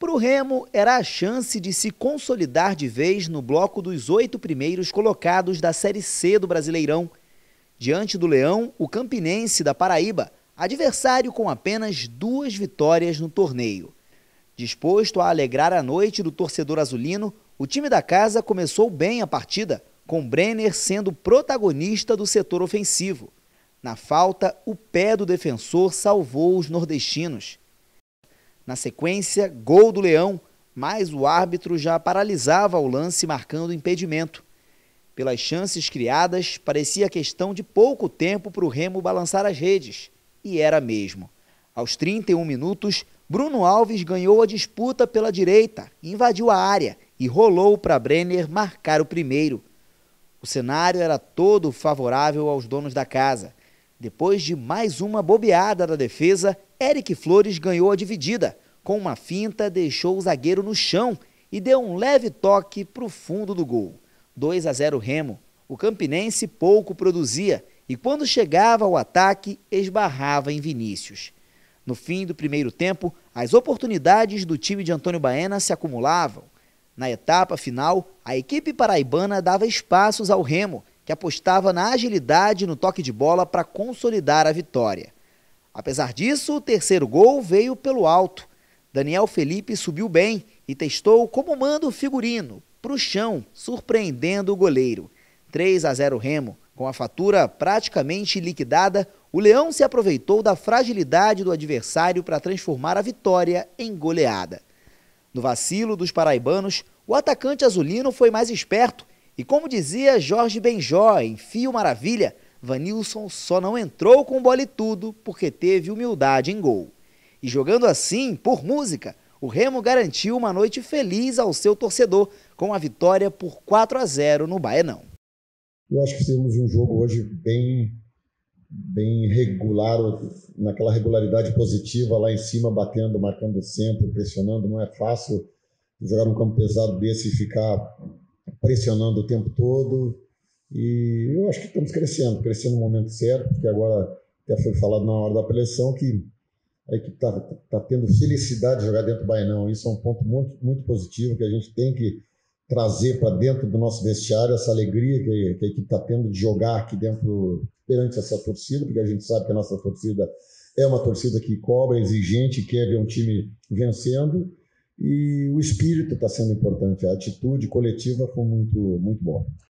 Para o Remo, era a chance de se consolidar de vez no bloco dos oito primeiros colocados da Série C do Brasileirão. Diante do Leão, o Campinense da Paraíba, adversário com apenas duas vitórias no torneio. Disposto a alegrar a noite do torcedor azulino, o time da casa começou bem a partida, com Brenner sendo protagonista do setor ofensivo. Na falta, o pé do defensor salvou os nordestinos. Na sequência, gol do Leão, mas o árbitro já paralisava o lance marcando impedimento. Pelas chances criadas, parecia questão de pouco tempo para o Remo balançar as redes. E era mesmo. Aos 31 minutos, Bruno Alves ganhou a disputa pela direita, invadiu a área e rolou para Brenner marcar o primeiro. O cenário era todo favorável aos donos da casa. Depois de mais uma bobeada da defesa, Eric Flores ganhou a dividida. Com uma finta, deixou o zagueiro no chão e deu um leve toque para o fundo do gol. 2 a 0 Remo. O Campinense pouco produzia e quando chegava ao ataque, esbarrava em Vinícius. No fim do primeiro tempo, as oportunidades do time de Antônio Baena se acumulavam. Na etapa final, a equipe paraibana dava espaços ao Remo, que apostava na agilidade no toque de bola para consolidar a vitória. Apesar disso, o terceiro gol veio pelo alto. Daniel Felipe subiu bem e testou como manda o figurino, para o chão, surpreendendo o goleiro. 3 a 0 Remo. Com a fatura praticamente liquidada, o Leão se aproveitou da fragilidade do adversário para transformar a vitória em goleada. No vacilo dos paraibanos, o atacante azulino foi mais esperto e, como dizia Jorge Benjó em Fio Maravilha, Vanilson só não entrou com bola e tudo porque teve humildade em gol. E jogando assim, por música, o Remo garantiu uma noite feliz ao seu torcedor com a vitória por 4 a 0 no Baenão. Eu acho que fizemos um jogo hoje bem bem regular, naquela regularidade positiva lá em cima, batendo, marcando sempre, pressionando. Não é fácil jogar um campo pesado desse e ficar pressionando o tempo todo. E eu acho que estamos crescendo, crescendo no momento certo, porque agora até foi falado na hora da pressão que a equipe está tá tendo felicidade de jogar dentro do Bainão. Isso é um ponto muito, muito positivo que a gente tem que trazer para dentro do nosso vestiário essa alegria que, que a equipe está tendo de jogar aqui dentro perante essa torcida, porque a gente sabe que a nossa torcida é uma torcida que cobra, é exigente, quer ver um time vencendo e o espírito está sendo importante, a atitude coletiva foi muito, muito boa.